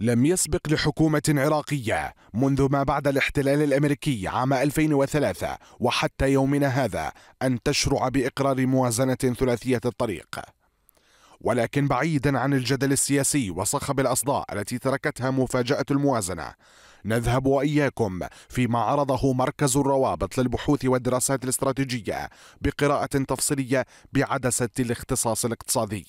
لم يسبق لحكومة عراقية منذ ما بعد الاحتلال الأمريكي عام 2003 وحتى يومنا هذا أن تشرع بإقرار موازنة ثلاثية الطريق ولكن بعيدا عن الجدل السياسي وصخب الأصداء التي تركتها مفاجأة الموازنة نذهب وإياكم فيما عرضه مركز الروابط للبحوث والدراسات الاستراتيجية بقراءة تفصيلية بعدسة الاختصاص الاقتصادي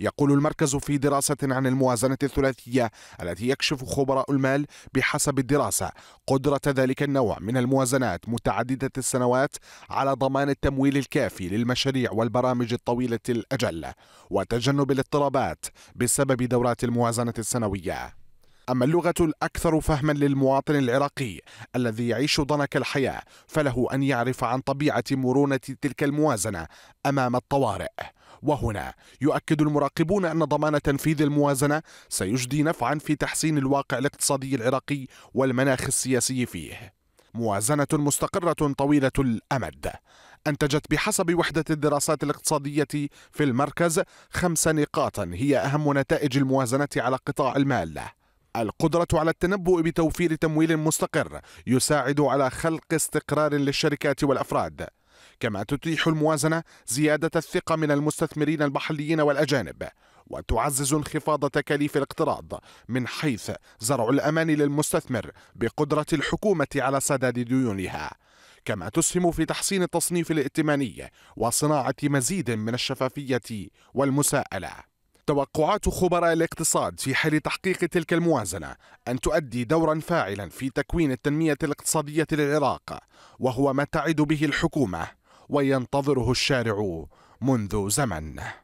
يقول المركز في دراسة عن الموازنة الثلاثية التي يكشف خبراء المال بحسب الدراسة قدرة ذلك النوع من الموازنات متعددة السنوات على ضمان التمويل الكافي للمشاريع والبرامج الطويلة الأجل وتجنب الاضطرابات بسبب دورات الموازنة السنوية أما اللغة الأكثر فهما للمواطن العراقي الذي يعيش ضنك الحياة فله أن يعرف عن طبيعة مرونة تلك الموازنة أمام الطوارئ وهنا يؤكد المراقبون أن ضمان تنفيذ الموازنة سيجدي نفعا في تحسين الواقع الاقتصادي العراقي والمناخ السياسي فيه موازنة مستقرة طويلة الأمد أنتجت بحسب وحدة الدراسات الاقتصادية في المركز خمس نقاط هي أهم نتائج الموازنة على قطاع المال القدرة على التنبؤ بتوفير تمويل مستقر يساعد على خلق استقرار للشركات والأفراد كما تتيح الموازنة زيادة الثقة من المستثمرين المحليين والأجانب وتعزز انخفاض تكاليف الاقتراض من حيث زرع الأمان للمستثمر بقدرة الحكومة على سداد ديونها كما تسهم في تحسين التصنيف الائتماني وصناعة مزيد من الشفافية والمساءلة توقعات خبراء الاقتصاد في حال تحقيق تلك الموازنة أن تؤدي دورا فاعلا في تكوين التنمية الاقتصادية للعراق وهو ما تعد به الحكومة وينتظره الشارع منذ زمن